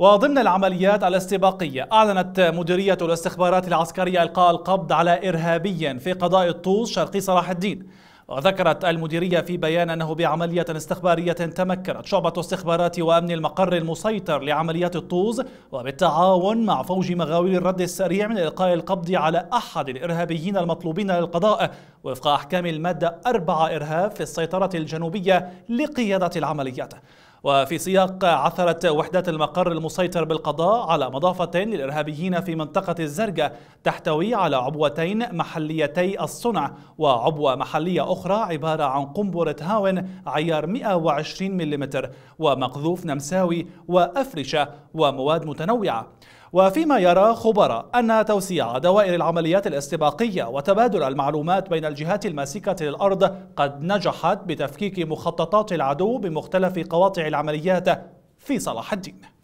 وضمن العمليات الاستباقية أعلنت مديرية الاستخبارات العسكرية إلقاء القبض على إرهابي في قضاء الطوس شرقي صلاح الدين وذكرت المديرية في بيان أنه بعملية استخبارية تمكنت شعبة استخبارات وأمن المقر المسيطر لعمليات الطوز وبالتعاون مع فوج مغاوير الرد السريع من إلقاء القبض على أحد الإرهابيين المطلوبين للقضاء وفق أحكام المادة أربعة إرهاب في السيطرة الجنوبية لقيادة العمليات وفي سياق عثرت وحدات المقر المسيطر بالقضاء على مضافة للإرهابيين في منطقة الزرقاء تحتوي على عبوتين محليتي الصنع وعبوة محلية أخرى عبارة عن قنبرة هاون عيار 120 ملم ومقذوف نمساوي وأفرشة ومواد متنوعة وفيما يرى خبراء أن توسيع دوائر العمليات الاستباقية وتبادل المعلومات بين الجهات الماسكة للأرض قد نجحت بتفكيك مخططات العدو بمختلف قواطع العمليات في صلاح الدين